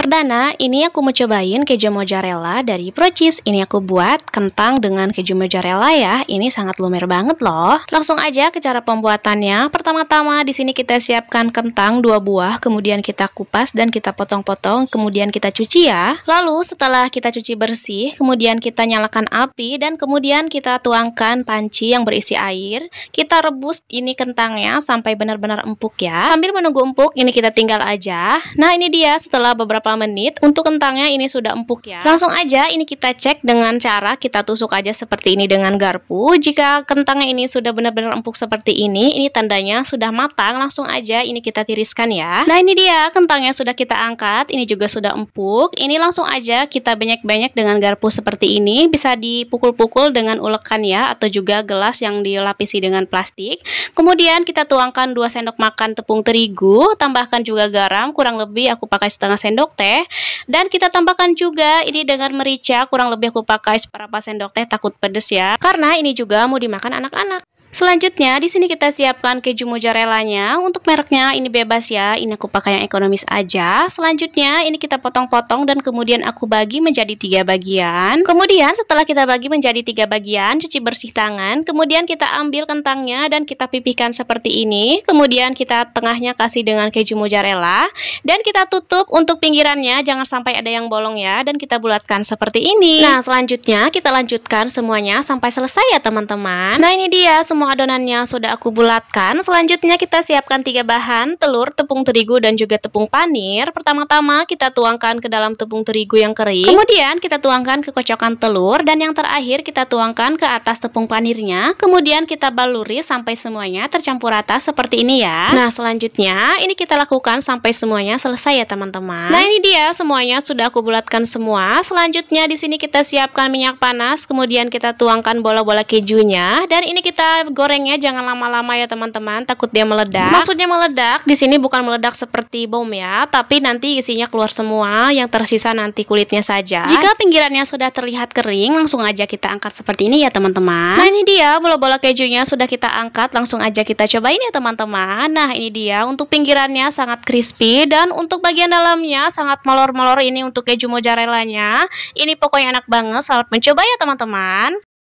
Perdana, ini aku mau cobain keju mozzarella dari Procis. Ini aku buat kentang dengan keju mozzarella ya. Ini sangat lumer banget loh. Langsung aja ke cara pembuatannya. Pertama-tama di sini kita siapkan kentang dua buah, kemudian kita kupas dan kita potong-potong, kemudian kita cuci ya. Lalu setelah kita cuci bersih, kemudian kita nyalakan api dan kemudian kita tuangkan panci yang berisi air. Kita rebus ini kentangnya sampai benar-benar empuk ya. Sambil menunggu empuk, ini kita tinggal aja. Nah, ini dia setelah beberapa beberapa menit. Untuk kentangnya ini sudah empuk ya. Langsung aja ini kita cek dengan cara kita tusuk aja seperti ini dengan garpu. Jika kentangnya ini sudah benar-benar empuk seperti ini, ini tandanya sudah matang. Langsung aja ini kita tiriskan ya. Nah ini dia kentangnya sudah kita angkat. Ini juga sudah empuk. Ini langsung aja kita banyak-banyak dengan garpu seperti ini. Bisa dipukul-pukul dengan ulekan ya atau juga gelas yang dilapisi dengan plastik. Kemudian kita tuangkan 2 sendok makan tepung terigu, tambahkan juga garam kurang lebih aku pakai setengah sendok teh dan kita tambahkan juga ini dengan merica kurang lebih aku pakai seperempat sendok teh takut pedes ya karena ini juga mau dimakan anak-anak Selanjutnya di sini kita siapkan keju mozzarella nya Untuk mereknya ini bebas ya, ini aku pakai yang ekonomis aja. Selanjutnya ini kita potong-potong dan kemudian aku bagi menjadi tiga bagian. Kemudian setelah kita bagi menjadi tiga bagian, cuci bersih tangan. Kemudian kita ambil kentangnya dan kita pipihkan seperti ini. Kemudian kita tengahnya kasih dengan keju mozzarella dan kita tutup untuk pinggirannya jangan sampai ada yang bolong ya dan kita bulatkan seperti ini. Nah selanjutnya kita lanjutkan semuanya sampai selesai ya teman-teman. Nah ini dia semua semua adonannya sudah aku bulatkan, selanjutnya kita siapkan tiga bahan, telur, tepung terigu, dan juga tepung panir. Pertama-tama kita tuangkan ke dalam tepung terigu yang kering, kemudian kita tuangkan ke kocokan telur, dan yang terakhir kita tuangkan ke atas tepung panirnya, kemudian kita baluri sampai semuanya tercampur rata seperti ini ya. Nah selanjutnya, ini kita lakukan sampai semuanya selesai ya teman-teman. Nah ini dia, semuanya sudah aku bulatkan semua. Selanjutnya di sini kita siapkan minyak panas, kemudian kita tuangkan bola-bola kejunya, dan ini kita gorengnya jangan lama-lama ya teman-teman, takut dia meledak. Maksudnya meledak di sini bukan meledak seperti bom ya, tapi nanti isinya keluar semua, yang tersisa nanti kulitnya saja. Jika pinggirannya sudah terlihat kering, langsung aja kita angkat seperti ini ya teman-teman. Nah ini dia bola-bola kejunya sudah kita angkat, langsung aja kita cobain ya teman-teman. Nah ini dia untuk pinggirannya sangat crispy dan untuk bagian dalamnya sangat molor-molor ini untuk keju mozzarella-nya. Ini pokoknya enak banget, selamat mencoba ya teman-teman.